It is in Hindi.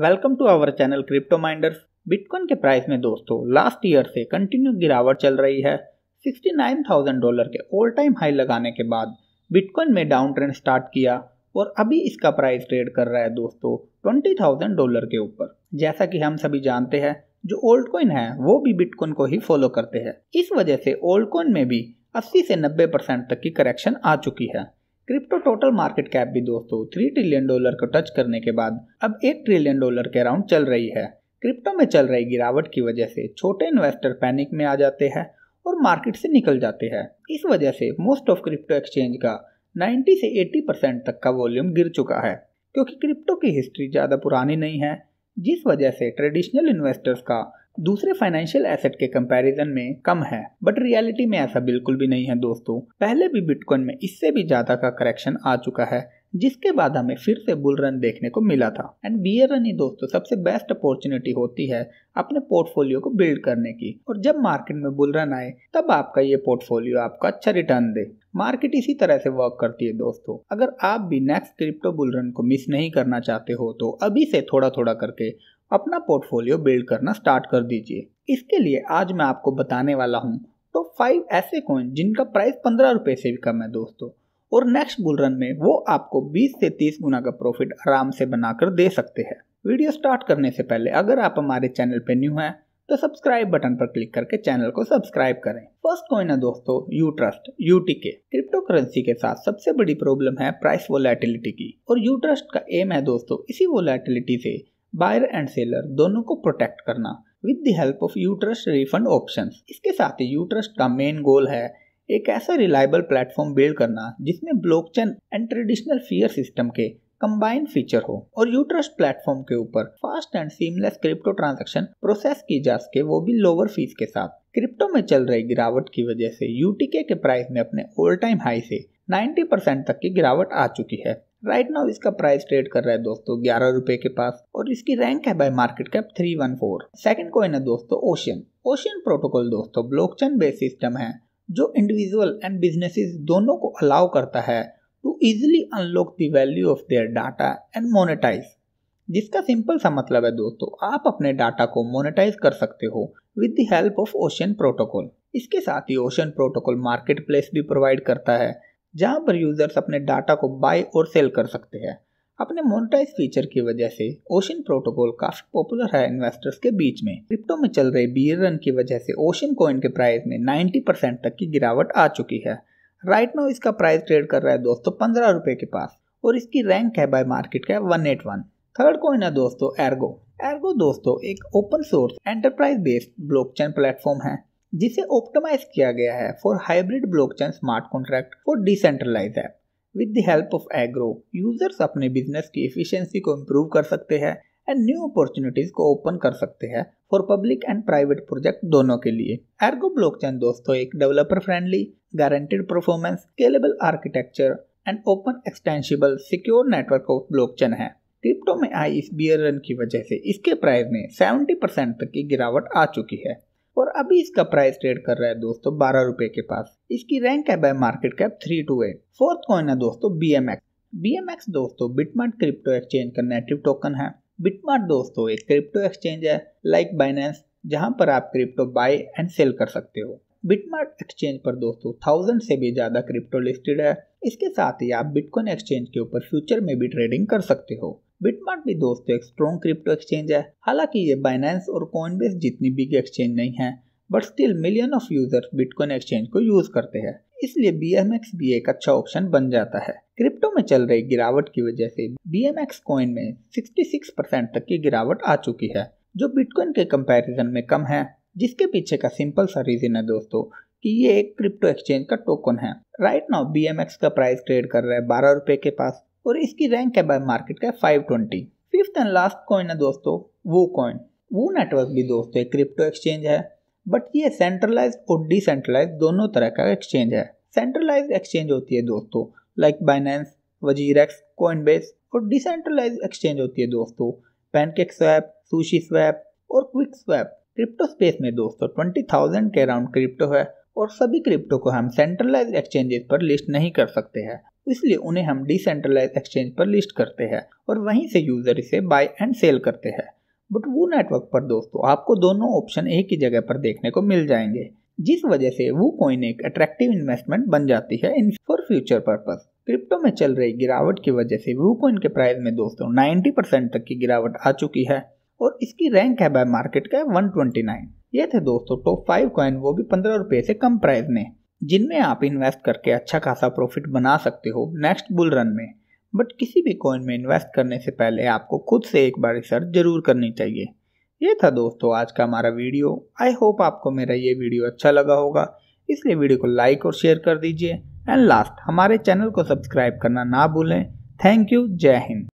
welcome to our channel Crypto Minders bitcoin के प्राइस में दोस्तों लास्ट ईयर से कंटिन्यू गिरावट चल रही है 69,000 डॉलर के ऑल टाइम हाई लगाने के बाद बिटकॉइन में डाउन ट्रेंड स्टार्ट किया और अभी इसका प्राइस ट्रेड कर रहा है दोस्तों 20,000 डॉलर के ऊपर जैसा कि हम सभी जानते हैं जो ओल्ड कॉइन है वो भी बिटकॉइन को ही फॉलो करते हैं इस वजह से ओल्ड कॉइन में भी 80 से 90 परसेंट तक की करेक्शन आ चुकी है क्रिप्टो टोटल मार्केट कैप भी दोस्तों थ्री ट्रिलियन डॉलर को टच करने के बाद अब एक ट्रिलियन डॉलर के अराउंड चल रही है क्रिप्टो में चल रही गिरावट की वजह से छोटे इन्वेस्टर पैनिक में आ जाते हैं और मार्केट से निकल जाते हैं इस वजह से मोस्ट ऑफ क्रिप्टो एक्सचेंज का 90 से 80 परसेंट तक का वॉल्यूम गिर चुका है क्योंकि क्रिप्टो की हिस्ट्री ज़्यादा पुरानी नहीं है जिस वजह से ट्रेडिशनल इन्वेस्टर्स का दूसरे फाइनेंशियल एसेट के कंपैरिजन में कम है बट रियलिटी में ऐसा बिल्कुल भी नहीं है दोस्तों पहले भी बिटकॉइन में इससे भी ज्यादा का करेक्शन आ चुका है जिसके बाद हमें फिर से बुल रन देखने को मिला था एंड बियर रन ही दोस्तों सबसे बेस्ट अपॉर्चुनिटी होती है अपने पोर्टफोलियो को बिल्ड करने की और जब मार्केट में बुल रन आए तब आपका ये पोर्टफोलियो आपको अच्छा रिटर्न दे मार्केट इसी तरह से वर्क करती है दोस्तों अगर आप भी नेक्स्ट क्रिप्टो बुल रन को मिस नहीं करना चाहते हो तो अभी से थोड़ा थोड़ा करके अपना पोर्टफोलियो बिल्ड करना स्टार्ट कर दीजिए इसके लिए आज मैं आपको बताने वाला हूँ टॉप तो फाइव ऐसे कॉइन जिनका प्राइस पंद्रह रुपये से भी कम है दोस्तों और नेक्स्ट बुल रन में वो आपको 20 से 30 गुना का प्रॉफिट आराम से बनाकर दे सकते हैं वीडियो स्टार्ट करने से पहले अगर आप हमारे चैनल पे न्यू हैं तो सब्सक्राइब बटन पर क्लिक करके चैनल को सब्सक्राइब करें फर्स्ट कॉइन है दोस्तों UTrust UTK cryptocurrency के साथ सबसे बड़ी प्रॉब्लम है प्राइस वोलेटिलिटी की और यू ट्रस्ट का एम है दोस्तों इसी वोलेटिलिटी से बायर एंड सेलर दोनों को प्रोटेक्ट करना with the help of trust refund option इसके साथ ही यूट्रस्ट का मेन गोल है एक ऐसा रिलायबल प्लेटफॉर्म बिल्ड करना जिसमें blockchain and traditional fiat system के कंबाइंड फीचर हो और यू ट्रस्ट प्लेटफॉर्म के ऊपर fast and seamless crypto transaction process की जा सके वो भी लोअर फीस के साथ क्रिप्टो में चल रही गिरावट की वजह से यूटीके के प्राइस में अपने ओल्ड टाइम हाई से 90 परसेंट तक की गिरावट आ चुकी है राइट नाउ इसका प्राइस ट्रेड कर रहा है दोस्तों ग्यारह रुपए के पास और इसकी रैंक है by market cap three one four second coin है दोस्तों ओशियन ओशियन प्रोटोकॉल दोस्तों ब्लॉकचेन बेस्ड सिस्टम है जो इंडिविजुअल एंड बिजनेसेस दोनों को अलाउ करता है to easily unlock the value of their data and monetize जिसका सिंपल सा मतलब है दोस्तों आप अपने डाटा को मोनेटाइज कर सकते हो with the help of Ocean Protocol इसके साथ ही ओशियन प्रोटोकॉल मार्केट प्लेस भी प्रोवाइड करता है जहां पर यूजर्स अपने डाटा को बाय और सेल कर सकते हैं अपने मोनेटाइज फीचर की वजह से ओशन प्रोटोकॉल काफ़ी पॉपुलर है इन्वेस्टर्स के बीच में क्रिप्टो में चल रहे बीयर रन की वजह से ओशन कॉइन के प्राइस में 90 परसेंट तक की गिरावट आ चुकी है राइट नाउ इसका प्राइस ट्रेड कर रहा है दोस्तों पंद्रह रुपए के पास और इसकी रैंक है बाय मार्केट का one eight one third coin है दोस्तों एर्गो एर्गो दोस्तों एक open source enterprise based blockchain platform है जिसे ऑप्टिमाइज किया गया है for hybrid blockchain smart contract for decentralize app with the help of एग्रो यूजर्स अपने बिजनेस की एफिशिएंसी को इम्प्रूव कर सकते हैं एंड न्यू अपॉर्चुनिटीज को ओपन कर सकते हैं for public and private project दोनों के लिए एर्गो ब्लॉकचेन दोस्तों एक developer friendly guaranteed performance scalable architecture and open extensible secure network of blockchain है क्रिप्टो में आई इस बियर रन की वजह से इसके प्राइस में 70 परसेंट तक की गिरावट आ चुकी है और अभी इसका प्राइस ट्रेड कर रहा है दोस्तों बारह रुपए के पास इसकी रैंक है है market cap three two eight fourth coin है दोस्तों B M X B M X दोस्तों बिटमार्ट क्रिप्टो एक्सचेंज का नेटिव टोकन है बिटमार्ट दोस्तों एक क्रिप्टो एक्सचेंज है लाइक बाइनेंस जहां पर आप क्रिप्टो बाय एंड सेल कर सकते हो बिटमार्ट एक्सचेंज पर दोस्तों थाउजेंड से भी ज़्यादा क्रिप्टो लिस्टेड है इसके साथ ही आप बिटकॉइन एक्सचेंज के ऊपर फ्यूचर में भी ट्रेडिंग कर सकते हो बिटमार्ट भी दोस्तों एक स्ट्रॉन्ग क्रिप्टो एक्सचेंज है हालांकि ये बाइनेंस और कॉइनबेस जितनी बिग एक्सचेंज नहीं है but still million of users bitcoin exchange को यूज करते हैं इसलिए बी एम एक्स भी एक अच्छा ऑप्शन बन जाता है क्रिप्टो में चल रही गिरावट की वजह से बी एम एक्स कॉइन में सिक्स परसेंट तक की गिरावट आ चुकी है जो बिटकॉइन के कंपैरिजन में कम है जिसके पीछे का सिंपल सा रीज़न है दोस्तों कि ये एक क्रिप्टो एक्सचेंज का टोकन है राइट नाउ बी का प्राइस ट्रेड कर रहा है बारह रुपए के पास और इसकी रैंक है बाय मार्केट का five twenty fifth and last coin है दोस्तों वो कॉइन वो नेटवर्क भी दोस्तों एक क्रिप्टो एक्सचेंज है बट ये सेंट्रलाइज और डिसेंट्रलाइज दोनों तरह का एक्सचेंज है सेंट्रलाइज एक्सचेंज होती है दोस्तों लाइक बाइनेंस वजीरेक्स बेस और डिसेंट्रलाइज एक्सचेंज होती है दोस्तों पैनकेक स्वैप सुशी स्वैप और क्विक स्वैप क्रिप्टो स्पेस में दोस्तों ट्वेंटी थाउजेंड के अराउंड क्रिप्टो है और सभी क्रिप्टो को हम सेंट्रलाइज एक्सचेंजेस पर लिस्ट नहीं कर सकते हैं इसलिए उन्हें हम डिसेंट्रलाइज एक्सचेंज पर लिस्ट करते हैं और वहीं से यूजर इसे बाय एंड सेल करते हैं बट वो नेटवर्क पर दोस्तों आपको दोनों ऑप्शन एक ही जगह पर देखने को मिल जाएंगे जिस वजह से वो कॉइन एक अट्रैक्टिव इन्वेस्टमेंट बन जाती है in for future purpose crypto में चल रही गिरावट की वजह से वो कॉइन के प्राइस में दोस्तों 90 परसेंट तक की गिरावट आ चुकी है और इसकी रैंक है बाय मार्केट का नाइन ये थे दोस्तों टॉप फाइव कॉइन वो भी पंद्रह रुपये से कम प्राइस में जिनमें आप इन्वेस्ट करके अच्छा खासा प्रॉफिट बना सकते हो नेक्स्ट बुल रन में बट किसी भी कॉइन में इन्वेस्ट करने से पहले आपको खुद से एक बार रिसर्च जरूर करनी चाहिए ये था दोस्तों आज का हमारा वीडियो आई होप आपको मेरा ये वीडियो अच्छा लगा होगा इसलिए वीडियो को लाइक और शेयर कर दीजिए एंड लास्ट हमारे चैनल को सब्सक्राइब करना ना भूलें थैंक यू जय हिंद